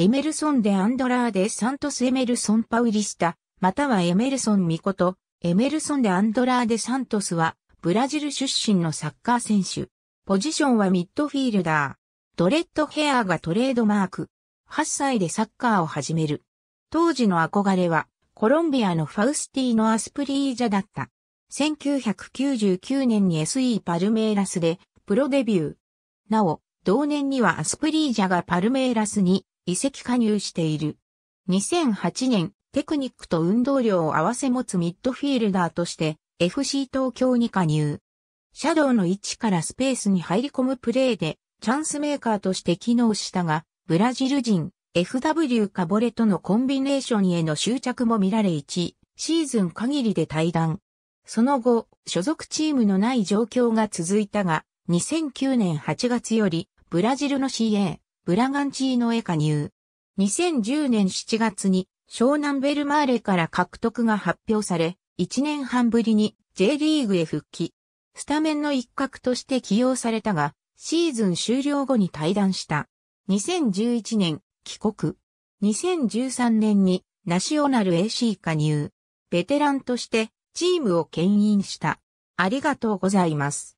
エメルソン・デ・アンドラーデ・サントス・エメルソン・パウリスタ、またはエメルソン・ミコト、エメルソン・デ・アンドラーデ・サントスは、ブラジル出身のサッカー選手。ポジションはミッドフィールダー。ドレッドヘアーがトレードマーク。8歳でサッカーを始める。当時の憧れは、コロンビアのファウスティーノ・アスプリージャだった。1999年に SE パルメイラスでプロデビュー。なお、同年にはアスプリージャがパルメイラスに移籍加入している。2008年、テクニックと運動量を合わせ持つミッドフィールダーとして FC 東京に加入。シャドウの位置からスペースに入り込むプレーでチャンスメーカーとして機能したが、ブラジル人 FW カボレとのコンビネーションへの執着も見られ1、シーズン限りで退団。その後、所属チームのない状況が続いたが、2009年8月より、ブラジルの CA、ブラガンチーノへ加入。2010年7月に湘南ベルマーレから獲得が発表され、1年半ぶりに J リーグへ復帰。スタメンの一角として起用されたが、シーズン終了後に退団した。2011年、帰国。2013年にナショナル AC 加入。ベテランとしてチームを牽引した。ありがとうございます。